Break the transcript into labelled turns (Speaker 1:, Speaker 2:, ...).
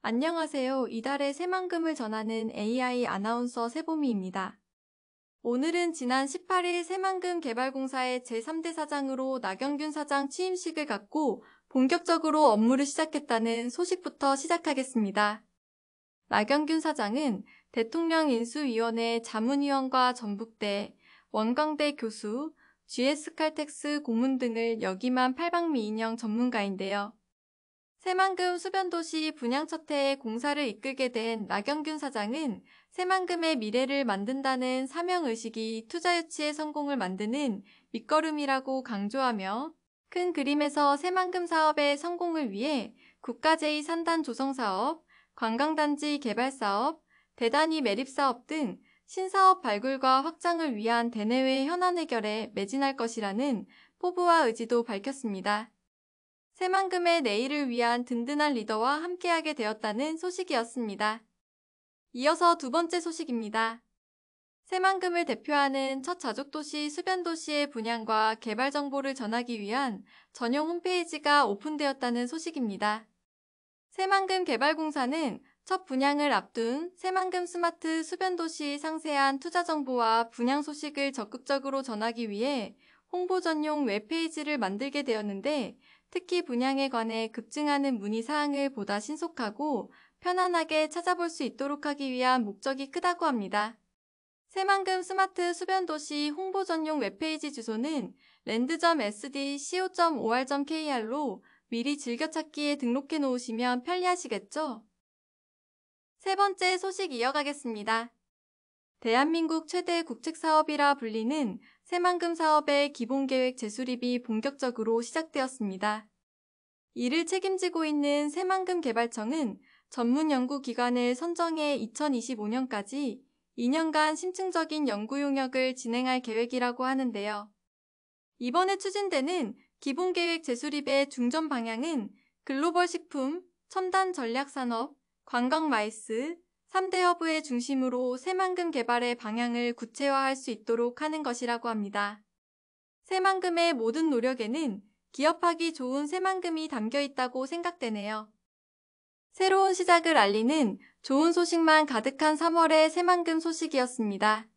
Speaker 1: 안녕하세요. 이달의 새만금을 전하는 AI 아나운서 세봄미입니다 오늘은 지난 18일 새만금 개발공사의 제3대 사장으로 나경균 사장 취임식을 갖고 본격적으로 업무를 시작했다는 소식부터 시작하겠습니다. 나경균 사장은 대통령 인수위원회 자문위원과 전북대, 원광대 교수, GS 칼텍스 고문 등을 역임한 팔방미인형 전문가인데요. 새만금 수변도시 분양첫해에 공사를 이끌게 된 나경균 사장은 새만금의 미래를 만든다는 사명의식이 투자 유치의 성공을 만드는 밑거름이라고 강조하며 큰 그림에서 새만금 사업의 성공을 위해 국가 제2산단 조성사업, 관광단지 개발사업, 대단위 매립사업 등 신사업 발굴과 확장을 위한 대내외 현안 해결에 매진할 것이라는 포부와 의지도 밝혔습니다. 새만금의 내일을 위한 든든한 리더와 함께하게 되었다는 소식이었습니다. 이어서 두 번째 소식입니다. 새만금을 대표하는 첫 자족도시 수변도시의 분양과 개발 정보를 전하기 위한 전용 홈페이지가 오픈되었다는 소식입니다. 새만금 개발공사는 첫 분양을 앞둔 새만금 스마트 수변도시 상세한 투자 정보와 분양 소식을 적극적으로 전하기 위해 홍보 전용 웹페이지를 만들게 되었는데 특히 분양에 관해 급증하는 문의 사항을 보다 신속하고 편안하게 찾아볼 수 있도록 하기 위한 목적이 크다고 합니다. 새만금 스마트 수변도시 홍보 전용 웹페이지 주소는 land.sd.co.or.kr로 미리 즐겨찾기에 등록해 놓으시면 편리하시겠죠? 세 번째 소식 이어가겠습니다. 대한민국 최대 국책 사업이라 불리는 새만금 사업의 기본계획 재수립이 본격적으로 시작되었습니다. 이를 책임지고 있는 새만금 개발청은 전문 연구기관을 선정해 2025년까지 2년간 심층적인 연구 용역을 진행할 계획이라고 하는데요. 이번에 추진되는 기본계획 재수립의 중점 방향은 글로벌 식품, 첨단 전략산업, 관광 마이스, 3대 허브의 중심으로 새만금 개발의 방향을 구체화할 수 있도록 하는 것이라고 합니다. 새만금의 모든 노력에는 기업하기 좋은 새만금이 담겨 있다고 생각되네요. 새로운 시작을 알리는 좋은 소식만 가득한 3월의 새만금 소식이었습니다.